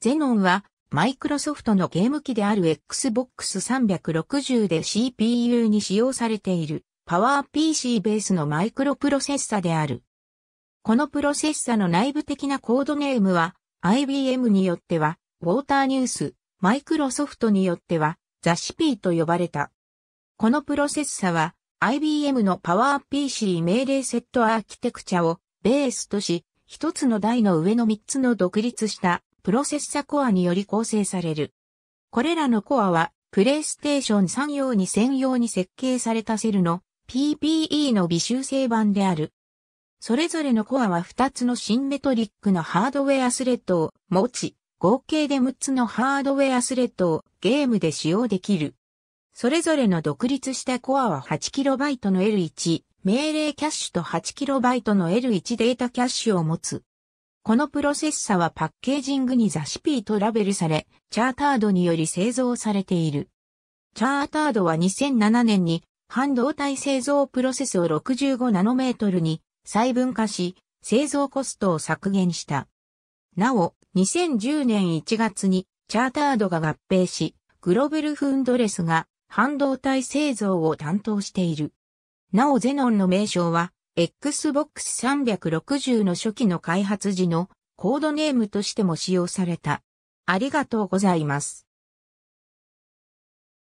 ゼノンは、マイクロソフトのゲーム機である Xbox 360で CPU に使用されている、パワー PC ベースのマイクロプロセッサである。このプロセッサの内部的なコードネームは、IBM によっては、ウォーターニュース、マイクロソフトによっては、ザシピーと呼ばれた。このプロセッサは、IBM のパワー PC 命令セットアーキテクチャをベースとし、一つの台の上の三つの独立したプロセッサコアにより構成される。これらのコアは、プレイステーション3用に専用に設計されたセルの PPE の微修正版である。それぞれのコアは2つのシンメトリックのハードウェアスレッドを持ち、合計で6つのハードウェアスレッドをゲームで使用できる。それぞれの独立したコアは 8KB の L1 命令キャッシュと 8KB の L1 データキャッシュを持つ。このプロセッサはパッケージングにザシピーとラベルされ、チャータードにより製造されている。チャータードは2007年に半導体製造プロセスを65ナノメートルに細分化し、製造コストを削減した。なお、2010年1月にチャータードが合併し、グローベルフンドレスが半導体製造を担当している。なおゼノンの名称は Xbox 360の初期の開発時のコードネームとしても使用された。ありがとうございます。